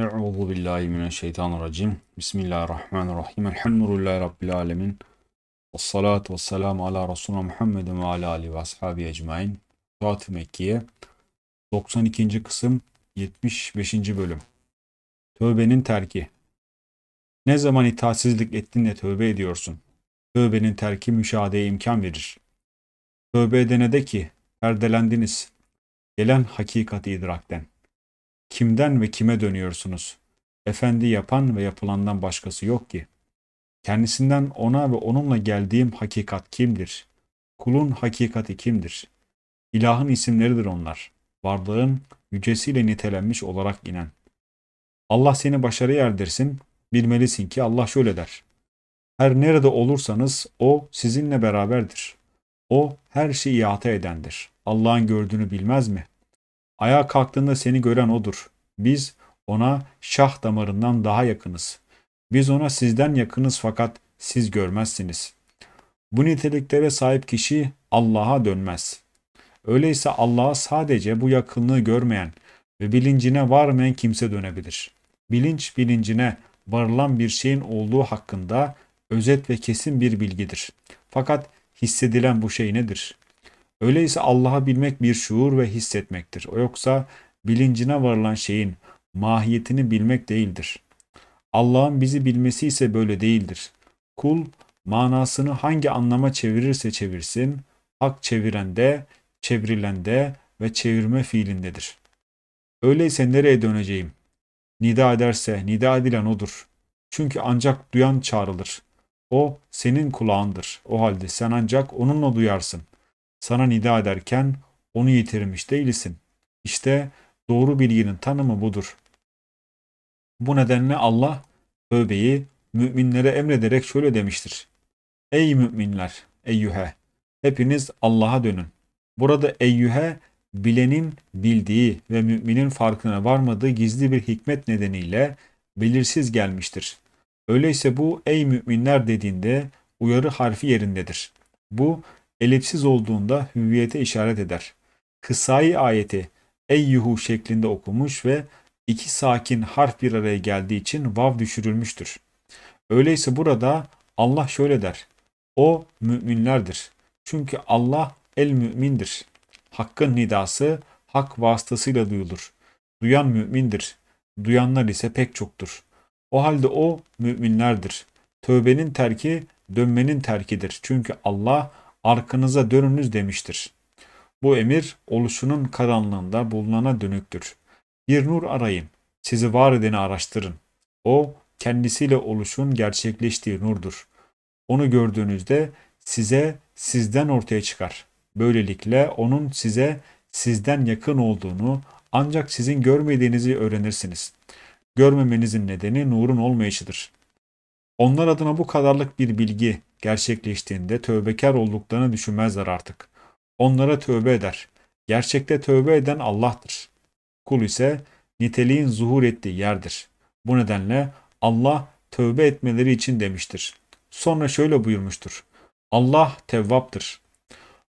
Euzu billahi mineşşeytanirracim. Bismillahirrahmanirrahim. Elhamdülillahi rabbil alamin. Ves salatu ves selamu ala Resulü Muhammedin ve ala ali ve ashabi ecmaîn. Fuat Mekkiye 92. kısım 75. bölüm. Tövbenin terki. Ne zaman itaatsizlik ettin de tövbe ediyorsun. Tövbenin terki müşahedeye imkan verir. Tövbe edene de ki perdelendiniz. Gelen hakikati idrakten.'' Kimden ve kime dönüyorsunuz? Efendi yapan ve yapılandan başkası yok ki. Kendisinden ona ve onunla geldiğim hakikat kimdir? Kulun hakikati kimdir? İlahın isimleridir onlar. Varlığın yücesiyle nitelenmiş olarak inen. Allah seni başarıya erdirsin, bilmelisin ki Allah şöyle der. Her nerede olursanız O sizinle beraberdir. O her şeyi ihata edendir. Allah'ın gördüğünü bilmez mi?'' Ayağa kalktığında seni gören odur. Biz ona şah damarından daha yakınız. Biz ona sizden yakınız fakat siz görmezsiniz. Bu niteliklere sahip kişi Allah'a dönmez. Öyleyse Allah'a sadece bu yakınlığı görmeyen ve bilincine varmayan kimse dönebilir. Bilinç bilincine varılan bir şeyin olduğu hakkında özet ve kesin bir bilgidir. Fakat hissedilen bu şey nedir? Öyleyse Allah'ı bilmek bir şuur ve hissetmektir. O yoksa bilincine varılan şeyin mahiyetini bilmek değildir. Allah'ın bizi bilmesi ise böyle değildir. Kul manasını hangi anlama çevirirse çevirsin, hak çevirende, çevrilende ve çevirme fiilindedir. Öyleyse nereye döneceğim? Nida ederse nida edilen odur. Çünkü ancak duyan çağrılır. O senin kulağındır. O halde sen ancak onunla duyarsın.'' sana nida ederken onu yitirmiş değilsin. İşte doğru bilginin tanımı budur. Bu nedenle Allah tövbeyi müminlere emrederek şöyle demiştir. Ey müminler, eyyühe, hepiniz Allah'a dönün. Burada eyyühe bilenin bildiği ve müminin farkına varmadığı gizli bir hikmet nedeniyle belirsiz gelmiştir. Öyleyse bu ey müminler dediğinde uyarı harfi yerindedir. Bu elipsiz olduğunda hüviyete işaret eder. Kısai ayeti eyyuhu şeklinde okumuş ve iki sakin harf bir araya geldiği için vav düşürülmüştür. Öyleyse burada Allah şöyle der. O müminlerdir. Çünkü Allah el mümindir. Hakkın nidası hak vasıtasıyla duyulur. Duyan mümindir. Duyanlar ise pek çoktur. O halde o müminlerdir. Tövbenin terki dönmenin terkidir. Çünkü Allah arkanıza dönünüz demiştir. Bu emir oluşunun karanlığında bulunana dönüktür. Bir nur arayın, sizi var edeni araştırın. O kendisiyle oluşun gerçekleştiği nurdur. Onu gördüğünüzde size sizden ortaya çıkar. Böylelikle onun size sizden yakın olduğunu ancak sizin görmediğinizi öğrenirsiniz. Görmemenizin nedeni nurun olmayışıdır. Onlar adına bu kadarlık bir bilgi gerçekleştiğinde tövbekar olduklarını düşünmezler artık. Onlara tövbe eder. Gerçekte tövbe eden Allah'tır. Kul ise niteliğin zuhur ettiği yerdir. Bu nedenle Allah tövbe etmeleri için demiştir. Sonra şöyle buyurmuştur. Allah tevvaptır.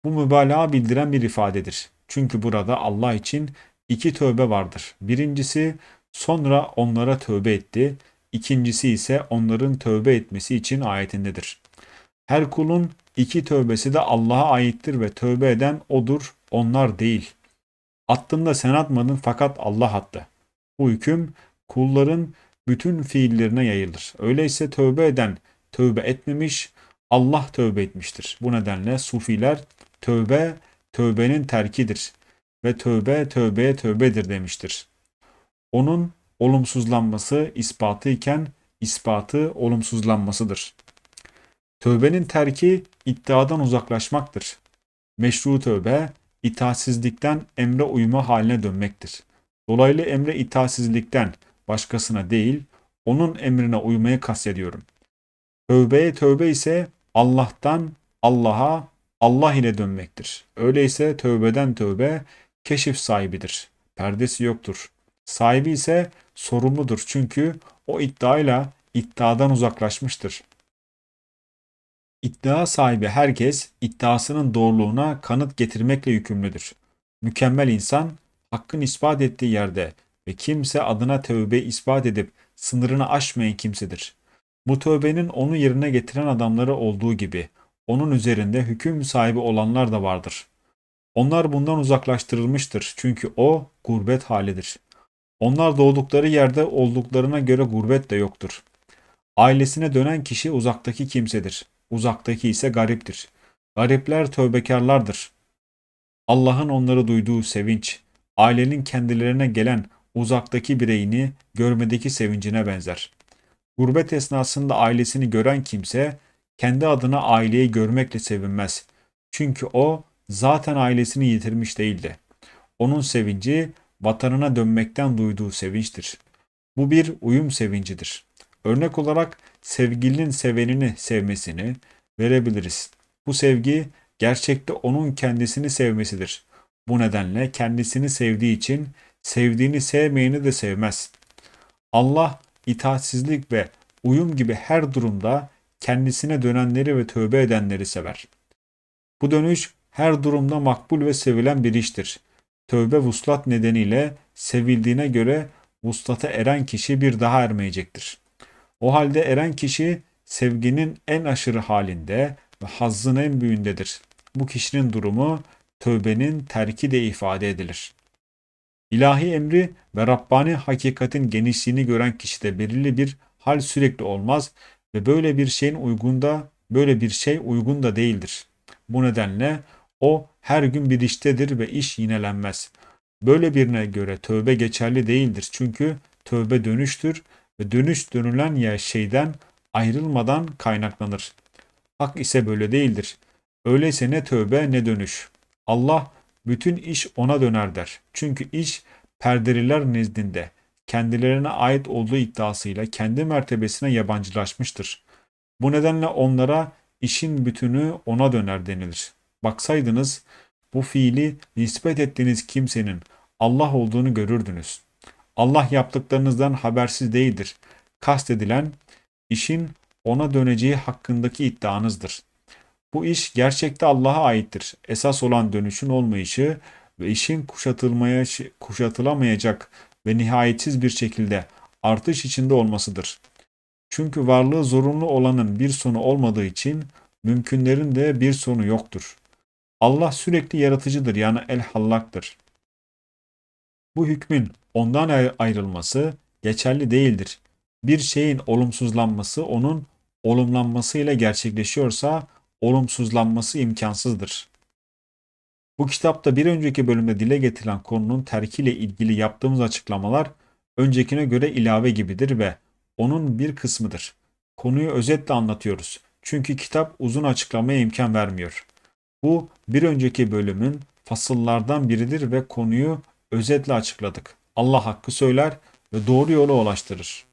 Bu mübalağa bildiren bir ifadedir. Çünkü burada Allah için iki tövbe vardır. Birincisi sonra onlara tövbe etti. İkincisi ise onların tövbe etmesi için ayetindedir. Her kulun iki tövbesi de Allah'a aittir ve tövbe eden odur, onlar değil. Attın da sen atmadın fakat Allah attı. Bu hüküm kulların bütün fiillerine yayılır. Öyleyse tövbe eden tövbe etmemiş, Allah tövbe etmiştir. Bu nedenle sufiler tövbe tövbenin terkidir ve tövbe tövbeye tövbedir demiştir. Onun olumsuzlanması ispatı iken ispatı olumsuzlanmasıdır. Tövbenin terki iddiadan uzaklaşmaktır. Meşru tövbe itaatsizlikten emre uyma haline dönmektir. Dolaylı emre itaatsizlikten başkasına değil onun emrine uymayı kastediyorum. Tövbeye tövbe ise Allah'tan Allah'a Allah ile dönmektir. Öyleyse tövbeden tövbe keşif sahibidir. Perdesi yoktur. Sahibi ise sorumludur çünkü o iddiayla iddiadan uzaklaşmıştır. İddia sahibi herkes iddiasının doğruluğuna kanıt getirmekle yükümlüdür. Mükemmel insan hakkın ispat ettiği yerde ve kimse adına tövbe ispat edip sınırını aşmayan kimsedir. Bu tövbenin onu yerine getiren adamları olduğu gibi onun üzerinde hüküm sahibi olanlar da vardır. Onlar bundan uzaklaştırılmıştır çünkü o gurbet halidir. Onlar doğdukları yerde olduklarına göre gurbet de yoktur. Ailesine dönen kişi uzaktaki kimsedir uzaktaki ise gariptir. Garipler tövbekarlardır. Allah'ın onları duyduğu sevinç, ailenin kendilerine gelen uzaktaki bireyini görmedeki sevincine benzer. Gurbet esnasında ailesini gören kimse kendi adına aileyi görmekle sevinmez. Çünkü o zaten ailesini yitirmiş değildi. Onun sevinci vatanına dönmekten duyduğu sevinçtir. Bu bir uyum sevincidir. Örnek olarak sevgilinin sevenini sevmesini verebiliriz. Bu sevgi gerçekte onun kendisini sevmesidir. Bu nedenle kendisini sevdiği için sevdiğini sevmeyeni de sevmez. Allah itaatsizlik ve uyum gibi her durumda kendisine dönenleri ve tövbe edenleri sever. Bu dönüş her durumda makbul ve sevilen bir iştir. Tövbe vuslat nedeniyle sevildiğine göre vuslata eren kişi bir daha ermeyecektir. O halde eren kişi sevginin en aşırı halinde ve hazzın en büyüğündedir. Bu kişinin durumu tövbenin terki de ifade edilir. İlahi emri ve Rabbani hakikatin genişliğini gören kişide belirli bir hal sürekli olmaz ve böyle bir şeyin uygun da böyle bir şey uygun da değildir. Bu nedenle o her gün bir iştedir ve iş yinelenmez. Böyle birine göre tövbe geçerli değildir çünkü tövbe dönüştür ve dönüş dönülen yer şeyden ayrılmadan kaynaklanır. Hak ise böyle değildir. Öyleyse ne tövbe ne dönüş. Allah bütün iş ona döner der. Çünkü iş perdeliler nezdinde kendilerine ait olduğu iddiasıyla kendi mertebesine yabancılaşmıştır. Bu nedenle onlara işin bütünü ona döner denilir. Baksaydınız bu fiili nispet ettiğiniz kimsenin Allah olduğunu görürdünüz. Allah yaptıklarınızdan habersiz değildir. Kastedilen işin ona döneceği hakkındaki iddianızdır. Bu iş gerçekte Allah'a aittir. Esas olan dönüşün olmayışı ve işin kuşatılmaya kuşatılamayacak ve nihayetsiz bir şekilde artış içinde olmasıdır. Çünkü varlığı zorunlu olanın bir sonu olmadığı için mümkünlerin de bir sonu yoktur. Allah sürekli yaratıcıdır yani el hallaktır. Bu hükmün ondan ayrılması geçerli değildir. Bir şeyin olumsuzlanması onun olumlanmasıyla gerçekleşiyorsa olumsuzlanması imkansızdır. Bu kitapta bir önceki bölümde dile getirilen konunun terkiyle ilgili yaptığımız açıklamalar öncekine göre ilave gibidir ve onun bir kısmıdır. Konuyu özetle anlatıyoruz. Çünkü kitap uzun açıklamaya imkan vermiyor. Bu bir önceki bölümün fasıllardan biridir ve konuyu özetle açıkladık. Allah hakkı söyler ve doğru yola ulaştırır.